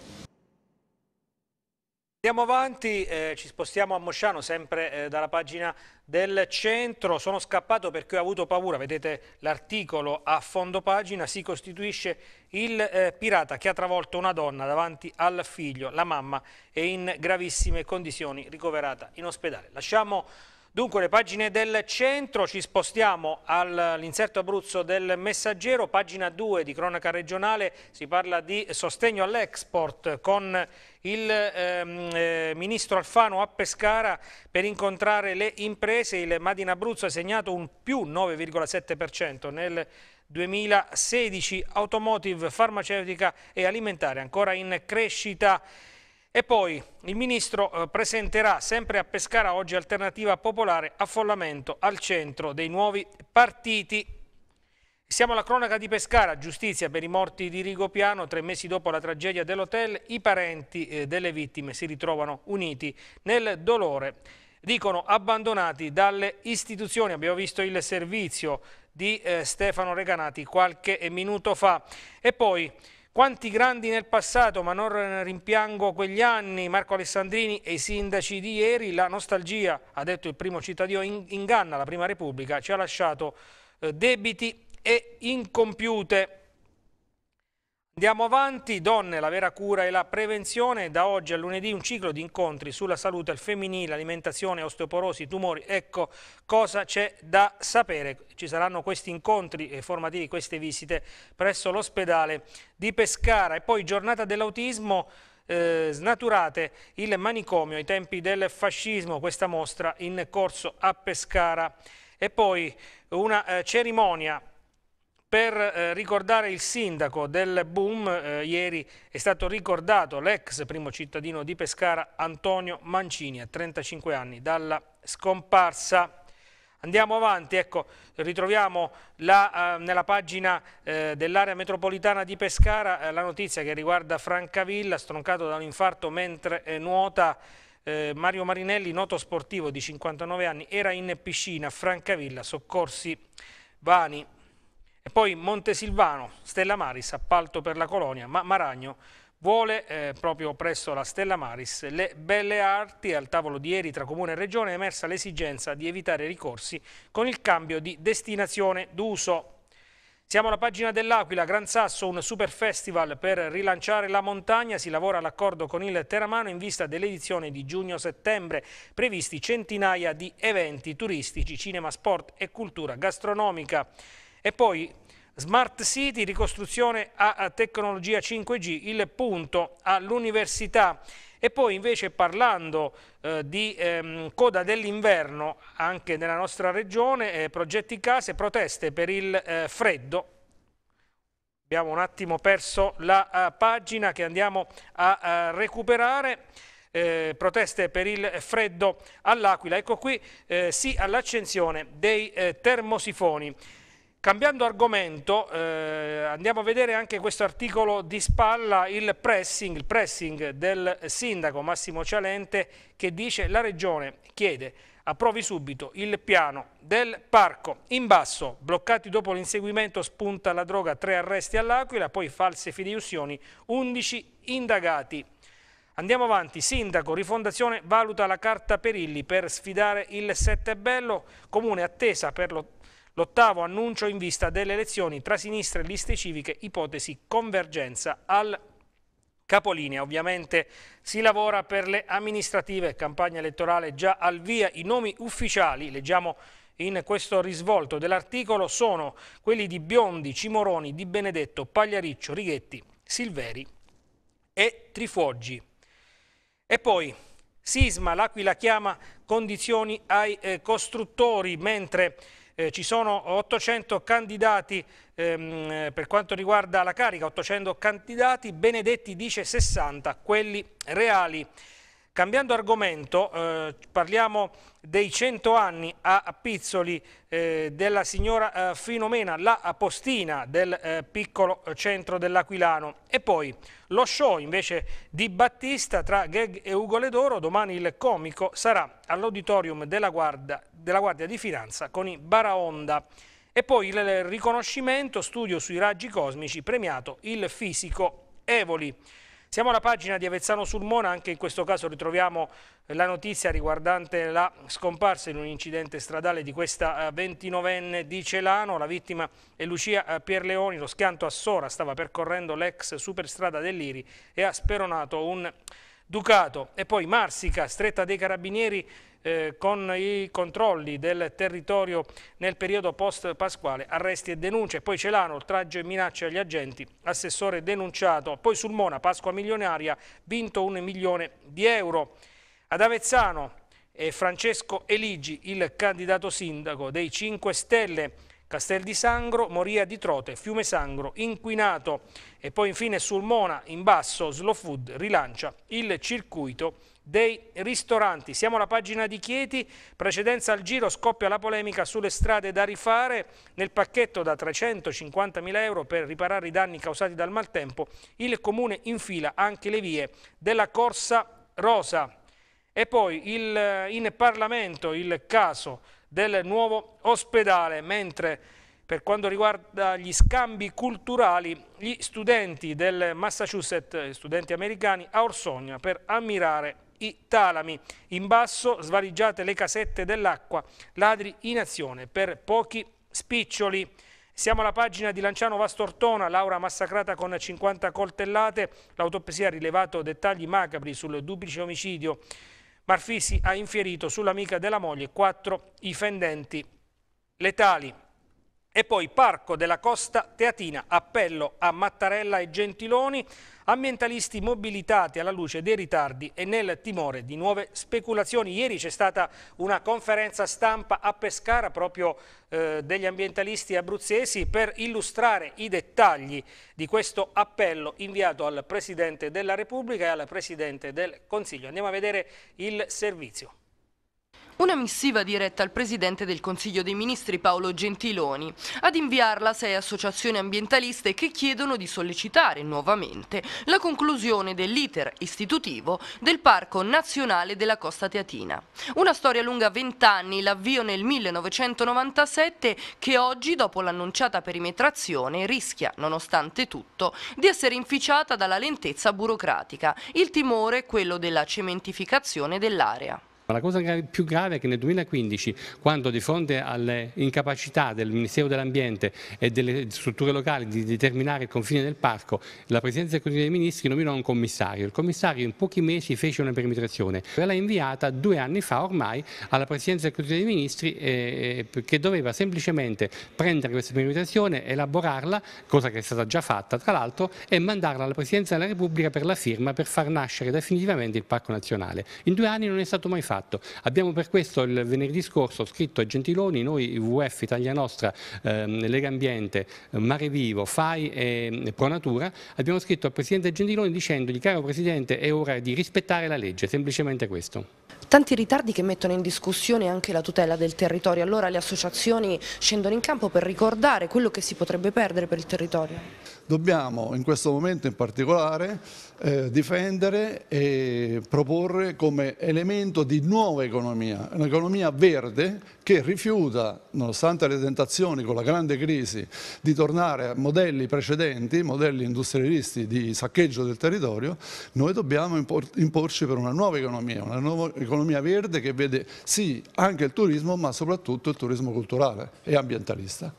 S1: Andiamo avanti, eh, ci spostiamo a Mosciano, sempre eh, dalla pagina del centro. Sono scappato perché ho avuto paura, vedete l'articolo a fondo pagina, si costituisce il eh, pirata che ha travolto una donna davanti al figlio. La mamma è in gravissime condizioni, ricoverata in ospedale. Lasciamo... Dunque le pagine del centro, ci spostiamo all'inserto Abruzzo del Messaggero, pagina 2 di cronaca regionale, si parla di sostegno all'export con il ehm, eh, ministro Alfano a Pescara per incontrare le imprese, il Madin Abruzzo ha segnato un più 9,7% nel 2016, automotive, farmaceutica e alimentare ancora in crescita e poi il ministro eh, presenterà sempre a Pescara oggi alternativa popolare affollamento al centro dei nuovi partiti. Siamo alla cronaca di Pescara, giustizia per i morti di Rigopiano, tre mesi dopo la tragedia dell'hotel, i parenti eh, delle vittime si ritrovano uniti nel dolore, dicono abbandonati dalle istituzioni, abbiamo visto il servizio di eh, Stefano Reganati qualche minuto fa. E poi quanti grandi nel passato, ma non rimpiango quegli anni, Marco Alessandrini e i sindaci di ieri, la nostalgia, ha detto il primo cittadino inganna la prima Repubblica, ci ha lasciato eh, debiti e incompiute. Andiamo avanti, donne, la vera cura e la prevenzione. Da oggi a lunedì un ciclo di incontri sulla salute al femminile, alimentazione, osteoporosi, tumori. Ecco cosa c'è da sapere. Ci saranno questi incontri formativi, queste visite presso l'ospedale di Pescara. E poi giornata dell'autismo. Eh, snaturate il manicomio ai tempi del fascismo, questa mostra in corso a Pescara. E poi una eh, cerimonia per eh, ricordare il sindaco del boom, eh, ieri è stato ricordato l'ex primo cittadino di Pescara Antonio Mancini a 35 anni dalla scomparsa. Andiamo avanti, ecco, ritroviamo la, eh, nella pagina eh, dell'area metropolitana di Pescara eh, la notizia che riguarda Francavilla, stroncato da un infarto mentre eh, nuota. Eh, Mario Marinelli, noto sportivo di 59 anni, era in piscina a Francavilla, soccorsi vani. E poi Montesilvano, Stella Maris, appalto per la colonia, ma Maragno vuole eh, proprio presso la Stella Maris le belle arti. Al tavolo di ieri tra Comune e Regione è emersa l'esigenza di evitare ricorsi con il cambio di destinazione d'uso. Siamo alla pagina dell'Aquila, Gran Sasso, un super festival per rilanciare la montagna. Si lavora all'accordo con il Teramano in vista dell'edizione di giugno-settembre. Previsti centinaia di eventi turistici, cinema, sport e cultura gastronomica. E poi Smart City, ricostruzione a tecnologia 5G, il punto all'università. E poi invece parlando eh, di ehm, coda dell'inverno anche nella nostra regione, eh, progetti case, proteste per il eh, freddo. Abbiamo un attimo perso la uh, pagina che andiamo a uh, recuperare. Eh, proteste per il freddo all'Aquila. Ecco qui eh, sì all'accensione dei eh, termosifoni. Cambiando argomento, eh, andiamo a vedere anche questo articolo di spalla, il pressing, il pressing del sindaco Massimo Cialente che dice la regione chiede approvi subito il piano del parco. In basso, bloccati dopo l'inseguimento, spunta la droga, tre arresti all'Aquila, poi false fideiussioni, 11 indagati. Andiamo avanti, sindaco, rifondazione valuta la carta Perilli per sfidare il Sette Bello, comune attesa per lo L'ottavo annuncio in vista delle elezioni tra sinistra e liste civiche, ipotesi convergenza al capolinea. Ovviamente si lavora per le amministrative, campagna elettorale già al via. I nomi ufficiali, leggiamo in questo risvolto dell'articolo, sono quelli di Biondi, Cimoroni, Di Benedetto, Pagliariccio, Righetti, Silveri e Trifuoggi. E poi Sisma, l'Aquila chiama condizioni ai eh, costruttori, mentre eh, ci sono 800 candidati ehm, eh, per quanto riguarda la carica, 800 candidati, Benedetti dice 60, quelli reali. Cambiando argomento, eh, parliamo dei 100 anni a Pizzoli eh, della signora eh, Finomena, la postina del eh, piccolo centro dell'Aquilano. E poi lo show invece di Battista tra Gag e Ugo Ledoro, domani il comico sarà all'auditorium della, della Guardia di Finanza con i Baraonda. E poi il riconoscimento studio sui raggi cosmici premiato il fisico Evoli. Siamo alla pagina di Avezzano sul Mona, anche in questo caso ritroviamo eh, la notizia riguardante la scomparsa in un incidente stradale di questa 29enne eh, di Celano, la vittima è Lucia eh, Pierleoni, lo schianto a Sora stava percorrendo l'ex superstrada dell'Iri e ha speronato un Ducato e poi Marsica, stretta dei carabinieri eh, con i controlli del territorio nel periodo post-pasquale, arresti e denunce, poi Celano, oltraggio e minacce agli agenti, assessore denunciato, poi Sulmona, Pasqua milionaria, vinto un milione di euro. Ad Avezzano eh, Francesco Eligi, il candidato sindaco dei 5 Stelle, Castel di Sangro, Moria di Trote, Fiume Sangro, Inquinato e poi infine sul Mona in basso Slow Food rilancia il circuito dei ristoranti. Siamo alla pagina di Chieti, precedenza al giro scoppia la polemica sulle strade da rifare, nel pacchetto da 350.000 euro per riparare i danni causati dal maltempo, il comune infila anche le vie della Corsa Rosa. E poi il, in Parlamento il caso del nuovo ospedale, mentre per quanto riguarda gli scambi culturali, gli studenti del Massachusetts, eh, studenti americani, a Orsogna per ammirare i talami. In basso svaligiate le casette dell'acqua, ladri in azione per pochi spiccioli. Siamo alla pagina di Lanciano Vastortona, Laura massacrata con 50 coltellate, l'autopsia ha rilevato dettagli macabri sul duplice omicidio Marfisi ha infierito sull'amica della moglie quattro i fendenti letali. E poi Parco della Costa Teatina, appello a Mattarella e Gentiloni, ambientalisti mobilitati alla luce dei ritardi e nel timore di nuove speculazioni. Ieri c'è stata una conferenza stampa a Pescara proprio eh, degli ambientalisti abruzzesi per illustrare i dettagli di questo appello inviato al Presidente della Repubblica e al Presidente del Consiglio. Andiamo a vedere il servizio.
S4: Una missiva diretta al Presidente del Consiglio dei Ministri Paolo Gentiloni. Ad inviarla sei associazioni ambientaliste che chiedono di sollecitare nuovamente la conclusione dell'iter istitutivo del Parco Nazionale della Costa Teatina. Una storia lunga vent'anni, l'avvio nel 1997 che oggi, dopo l'annunciata perimetrazione, rischia, nonostante tutto, di essere inficiata dalla lentezza burocratica. Il timore è quello della cementificazione dell'area.
S5: Ma la cosa più grave è che nel 2015, quando di fronte all'incapacità del Ministero dell'Ambiente e delle strutture locali di determinare il confine del parco, la Presidenza del Consiglio dei Ministri nominò un commissario. Il commissario in pochi mesi fece una perimetrazione. L'ha inviata due anni fa ormai alla Presidenza del Consiglio dei Ministri eh, eh che doveva semplicemente prendere questa perimetrazione, elaborarla, cosa che è stata già fatta tra l'altro, e mandarla alla Presidenza della Repubblica per la firma per far nascere definitivamente il Parco Nazionale. In due anni non è stato mai fatto fatto. Abbiamo per questo il venerdì scorso scritto a Gentiloni, noi WF Italia Nostra, ehm, Lega Ambiente, Mare Vivo, FAI e Pronatura, abbiamo scritto al Presidente Gentiloni dicendogli caro Presidente è ora di rispettare la legge, semplicemente questo.
S4: Tanti ritardi che mettono in discussione anche la tutela del territorio, allora le associazioni scendono in campo per ricordare quello che si potrebbe perdere per il territorio?
S3: dobbiamo in questo momento in particolare eh, difendere e proporre come elemento di nuova economia, un'economia verde che rifiuta, nonostante le tentazioni con la grande crisi, di tornare a modelli precedenti, modelli industrialisti di saccheggio del territorio, noi dobbiamo imporci per una nuova economia, una nuova economia verde che vede sì anche il turismo ma soprattutto il turismo culturale e ambientalista.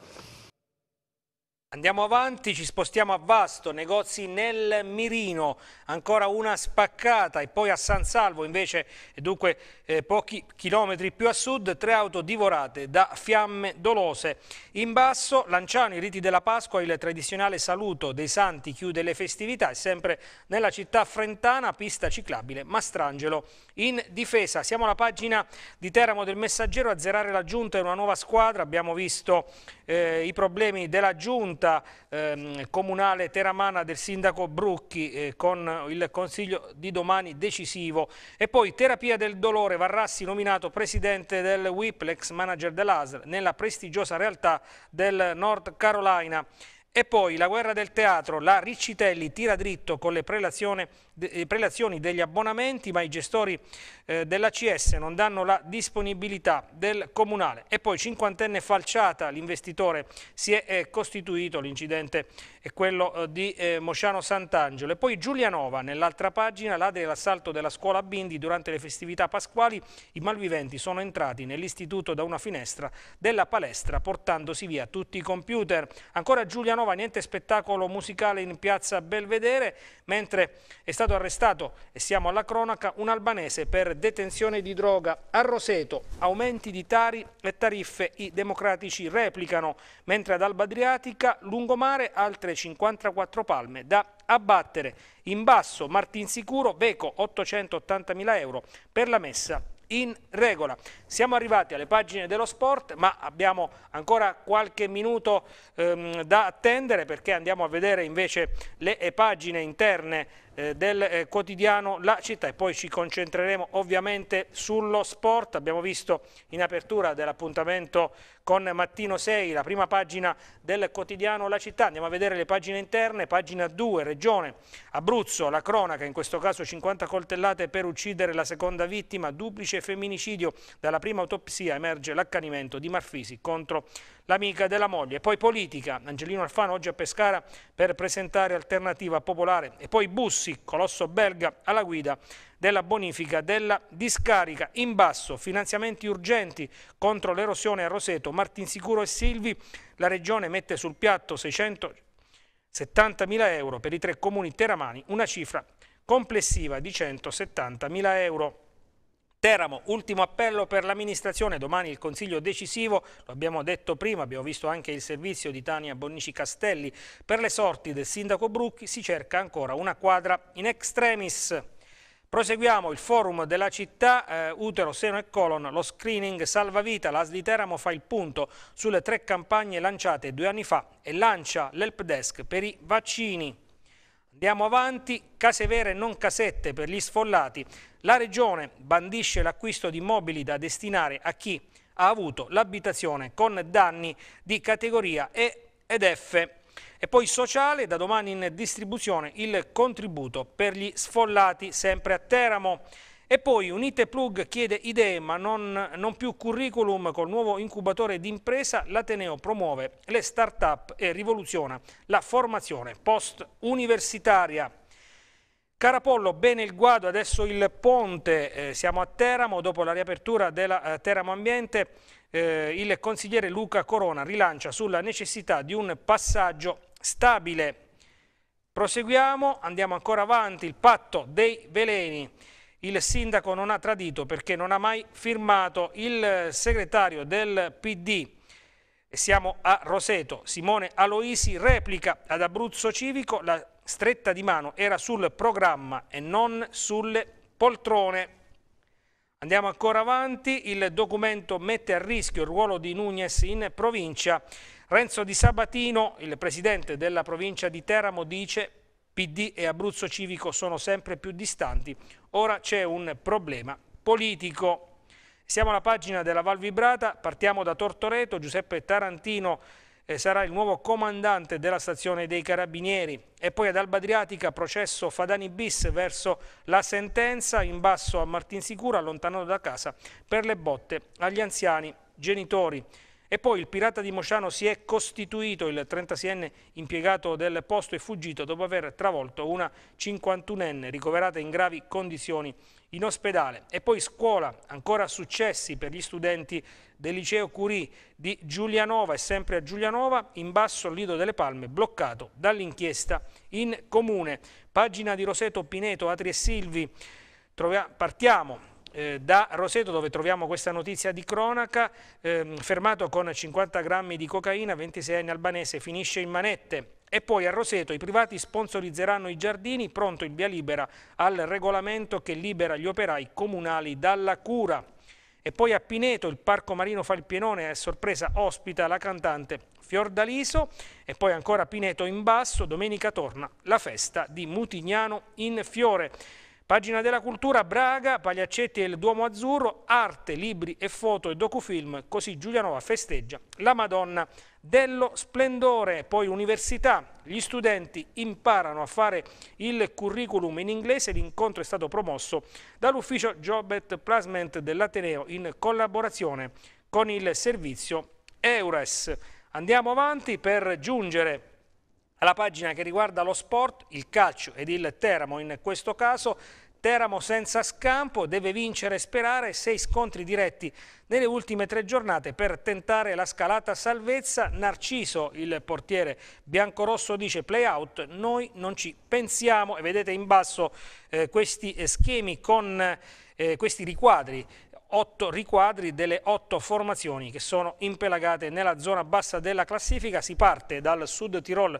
S1: Andiamo avanti, ci spostiamo a Vasto, negozi nel Mirino, ancora una spaccata e poi a San Salvo invece, e dunque eh, pochi chilometri più a sud, tre auto divorate da fiamme dolose. In basso lanciano i riti della Pasqua, il tradizionale saluto dei santi chiude le festività e sempre nella città frentana pista ciclabile Mastrangelo in difesa. Siamo alla pagina di Teramo del Messaggero, azzerare la Giunta è una nuova squadra, abbiamo visto eh, i problemi della Giunta eh, comunale teramana del sindaco Brucchi eh, con il consiglio di domani decisivo e poi terapia del dolore, Varrassi nominato presidente del WIP, l'ex manager dell'ASL, nella prestigiosa realtà del North Carolina. E poi la guerra del teatro, la Riccitelli tira dritto con le eh, prelazioni degli abbonamenti, ma i gestori eh, CS non danno la disponibilità del comunale. E poi cinquantenne falciata, l'investitore si è eh, costituito, l'incidente è quello eh, di eh, Mosciano Sant'Angelo. E poi Giulianova, nell'altra pagina, là dell'assalto della scuola Bindi durante le festività pasquali, i malviventi sono entrati nell'istituto da una finestra della palestra portandosi via tutti i computer. Ancora Giulianova, niente spettacolo musicale in piazza Belvedere, mentre è stato arrestato, e siamo alla cronaca, un albanese per detenzione di droga. A Roseto aumenti di tari e tariffe i democratici replicano, mentre ad Alba Adriatica lungomare altre 54 palme da abbattere. In basso Martinsicuro Veco, 880.000 euro per la messa in regola. Siamo arrivati alle pagine dello sport, ma abbiamo ancora qualche minuto ehm, da attendere perché andiamo a vedere invece le eh, pagine interne eh, del eh, quotidiano La Città e poi ci concentreremo ovviamente sullo sport. Abbiamo visto in apertura dell'appuntamento con Mattino 6 la prima pagina del quotidiano La Città. Andiamo a vedere le pagine interne, pagina 2, Regione, Abruzzo, la cronaca, in questo caso 50 coltellate per uccidere la seconda vittima, duplice femminicidio. Dalla prima autopsia emerge l'accanimento di Marfisi contro l'amica della moglie. Poi politica, Angelino Alfano oggi a Pescara per presentare Alternativa Popolare e poi Bussi così Colosso Belga alla guida della bonifica della discarica. In basso, finanziamenti urgenti contro l'erosione a Roseto, Martinsicuro e Silvi, la regione mette sul piatto 670.000 euro per i tre comuni teramani, una cifra complessiva di 170.000 euro. Teramo, ultimo appello per l'amministrazione, domani il consiglio decisivo, lo abbiamo detto prima, abbiamo visto anche il servizio di Tania Bonnici Castelli, per le sorti del sindaco Brucchi si cerca ancora una quadra in extremis. Proseguiamo il forum della città, eh, utero, seno e colon, lo screening salvavita, l'AS di Teramo fa il punto sulle tre campagne lanciate due anni fa e lancia l'help desk per i vaccini. Andiamo avanti, case vere e non casette per gli sfollati, la Regione bandisce l'acquisto di immobili da destinare a chi ha avuto l'abitazione con danni di categoria E ed F. E poi sociale, da domani in distribuzione il contributo per gli sfollati sempre a Teramo. E poi Unite Plug chiede idee ma non, non più curriculum col nuovo incubatore d'impresa, l'Ateneo promuove le start-up e rivoluziona la formazione post-universitaria. Carapollo, bene il guado, adesso il ponte, eh, siamo a Teramo, dopo la riapertura della eh, Teramo Ambiente, eh, il consigliere Luca Corona rilancia sulla necessità di un passaggio stabile. Proseguiamo, andiamo ancora avanti, il patto dei veleni. Il sindaco non ha tradito perché non ha mai firmato il eh, segretario del PD. Siamo a Roseto. Simone Aloisi replica ad Abruzzo Civico la stretta di mano era sul programma e non sulle poltrone. Andiamo ancora avanti, il documento mette a rischio il ruolo di Nunez in provincia. Renzo Di Sabatino, il presidente della provincia di Teramo, dice PD e Abruzzo Civico sono sempre più distanti, ora c'è un problema politico. Siamo alla pagina della Val Vibrata, partiamo da Tortoreto, Giuseppe Tarantino sarà il nuovo comandante della stazione dei Carabinieri. E poi ad Alba Adriatica processo Fadani bis verso la sentenza in basso a Martinsicura, allontanato da casa per le botte agli anziani genitori. E poi il pirata di Mosciano si è costituito, il 36enne impiegato del posto è fuggito dopo aver travolto una 51enne ricoverata in gravi condizioni in ospedale. E poi scuola, ancora successi per gli studenti del liceo Curie di Giulianova e sempre a Giulianova, in basso al Lido delle Palme, bloccato dall'inchiesta in comune. Pagina di Roseto Pineto, Atri e Silvi. Troviamo, partiamo eh, da Roseto dove troviamo questa notizia di cronaca, eh, fermato con 50 grammi di cocaina, 26enne albanese, finisce in manette. E poi a Roseto i privati sponsorizzeranno i giardini, pronto il via libera al regolamento che libera gli operai comunali dalla cura. E poi a Pineto il Parco Marino Falpienone a sorpresa ospita la cantante Fiordaliso e poi ancora a Pineto in basso, domenica torna la festa di Mutignano in fiore. Pagina della cultura, Braga, Pagliaccetti e il Duomo Azzurro, arte, libri e foto e docufilm, così Giulianova festeggia la Madonna dello Splendore. Poi università, gli studenti imparano a fare il curriculum in inglese, l'incontro è stato promosso dall'ufficio Job at Placement dell'Ateneo in collaborazione con il servizio EURES. Andiamo avanti per giungere alla pagina che riguarda lo sport, il calcio ed il Teramo in questo caso. Teramo senza scampo deve vincere e sperare sei scontri diretti nelle ultime tre giornate per tentare la scalata salvezza. Narciso, il portiere biancorosso, dice play out, noi non ci pensiamo e vedete in basso eh, questi schemi con eh, questi riquadri otto riquadri delle otto formazioni che sono impelagate nella zona bassa della classifica. Si parte dal Sud Tirol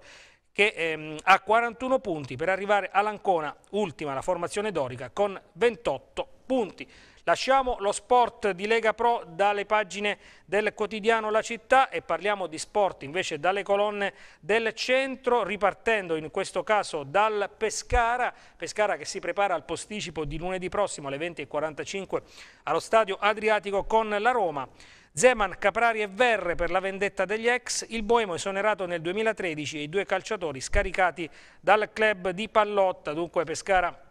S1: che ehm, ha 41 punti per arrivare all'Ancona, ultima la formazione dorica, con 28 punti. Lasciamo lo sport di Lega Pro dalle pagine del quotidiano La Città e parliamo di sport invece dalle colonne del centro, ripartendo in questo caso dal Pescara, Pescara che si prepara al posticipo di lunedì prossimo alle 20.45 allo stadio Adriatico con la Roma. Zeman, Caprari e Verre per la vendetta degli ex, il Boemo esonerato nel 2013 e i due calciatori scaricati dal club di Pallotta, dunque Pescara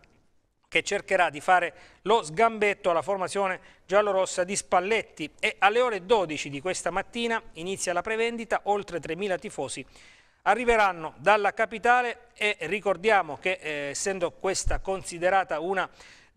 S1: che cercherà di fare lo sgambetto alla formazione giallorossa di Spalletti e alle ore 12 di questa mattina inizia la prevendita, oltre 3.000 tifosi arriveranno dalla capitale e ricordiamo che eh, essendo questa considerata una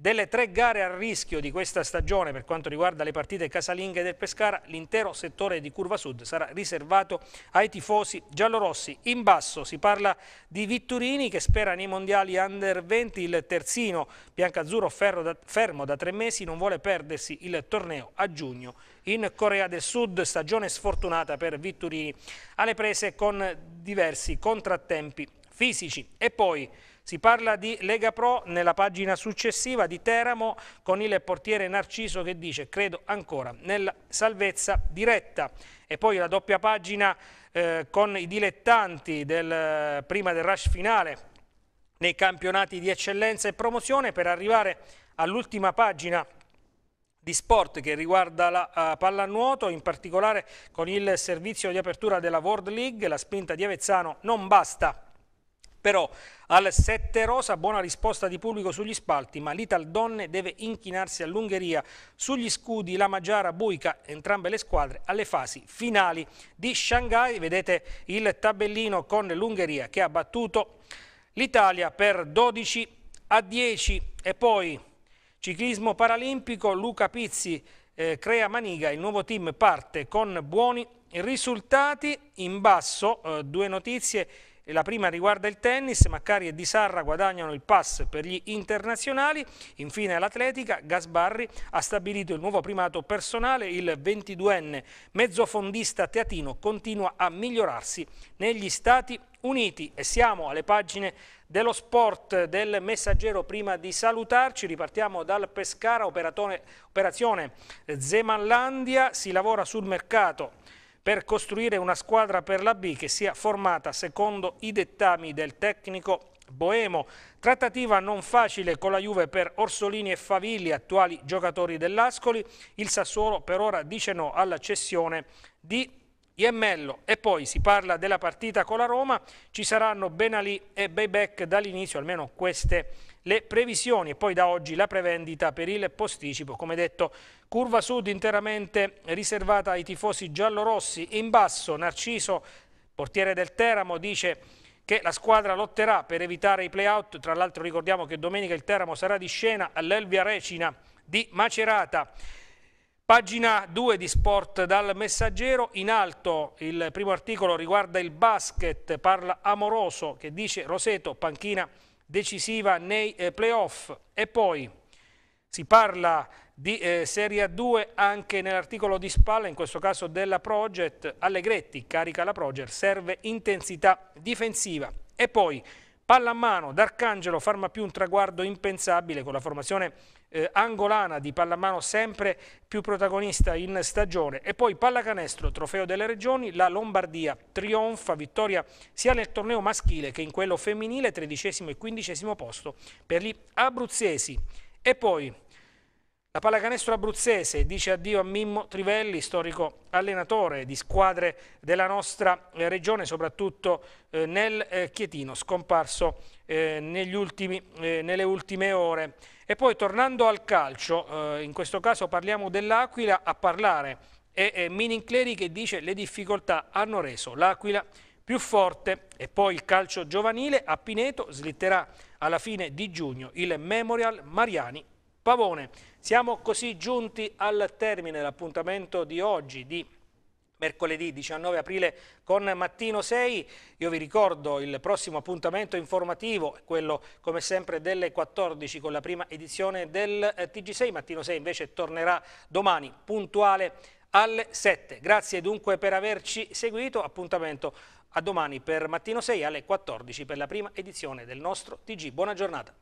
S1: delle tre gare a rischio di questa stagione per quanto riguarda le partite casalinghe del Pescara, l'intero settore di Curva Sud sarà riservato ai tifosi giallorossi. In basso si parla di Vitturini che spera nei mondiali under 20 il terzino. Biancazzurro da, fermo da tre mesi non vuole perdersi il torneo a giugno in Corea del Sud, stagione sfortunata per Vitturini, alle prese con diversi contrattempi fisici e poi si parla di Lega Pro nella pagina successiva di Teramo con il portiere Narciso che dice credo ancora nella salvezza diretta e poi la doppia pagina eh, con i dilettanti del, eh, prima del rush finale nei campionati di eccellenza e promozione per arrivare all'ultima pagina di sport che riguarda la uh, pallanuoto, in particolare con il servizio di apertura della World League, la spinta di Avezzano non basta però al 7 rosa buona risposta di pubblico sugli spalti, ma l'Ital Donne deve inchinarsi all'Ungheria sugli scudi la Magiara Buica, entrambe le squadre alle fasi finali di Shanghai. Vedete il tabellino con l'Ungheria che ha battuto l'Italia per 12 a 10 e poi ciclismo paralimpico Luca Pizzi eh, crea Maniga, il nuovo team parte con buoni risultati in basso eh, due notizie e la prima riguarda il tennis, Maccari e Di Sarra guadagnano il pass per gli internazionali, infine all'atletica Gasbarri ha stabilito il nuovo primato personale, il 22enne mezzofondista teatino continua a migliorarsi negli Stati Uniti e siamo alle pagine dello sport del messaggero prima di salutarci ripartiamo dal Pescara operazione Zemanlandia si lavora sul mercato per costruire una squadra per la B che sia formata secondo i dettami del tecnico Boemo. Trattativa non facile con la Juve per Orsolini e Favilli, attuali giocatori dell'Ascoli. Il Sassuolo per ora dice no alla cessione di Iemmello. E poi si parla della partita con la Roma. Ci saranno Benali e Bebek dall'inizio, almeno queste partite le previsioni e poi da oggi la prevendita per il posticipo. Come detto, curva sud interamente riservata ai tifosi giallorossi. In basso Narciso, portiere del Teramo, dice che la squadra lotterà per evitare i playout. Tra l'altro ricordiamo che domenica il Teramo sarà di scena all'Elvia Recina di Macerata. Pagina 2 di Sport dal Messaggero, in alto il primo articolo riguarda il basket, parla Amoroso che dice Roseto, panchina decisiva nei eh, playoff. E poi si parla di eh, Serie A2 anche nell'articolo di spalla, in questo caso della Project, Allegretti carica la Project, serve intensità difensiva. E poi palla a mano, d'Arcangelo farma più un traguardo impensabile con la formazione eh, angolana di pallamano sempre più protagonista in stagione e poi pallacanestro, trofeo delle regioni, la Lombardia trionfa, vittoria sia nel torneo maschile che in quello femminile, tredicesimo e quindicesimo posto per gli abruzzesi. E poi la pallacanestro abruzzese dice addio a Mimmo Trivelli, storico allenatore di squadre della nostra eh, regione, soprattutto eh, nel eh, Chietino, scomparso ultimi, nelle ultime ore. E poi tornando al calcio, in questo caso parliamo dell'Aquila a parlare è Minin Cleri che dice le difficoltà hanno reso l'Aquila più forte e poi il calcio giovanile a Pineto slitterà alla fine di giugno il Memorial Mariani Pavone. Siamo così giunti al termine dell'appuntamento di oggi di mercoledì 19 aprile con Mattino 6. Io vi ricordo il prossimo appuntamento informativo, quello come sempre delle 14 con la prima edizione del eh, TG6. Mattino 6 invece tornerà domani puntuale alle 7. Grazie dunque per averci seguito. Appuntamento a domani per Mattino 6 alle 14 per la prima edizione del nostro TG. Buona giornata.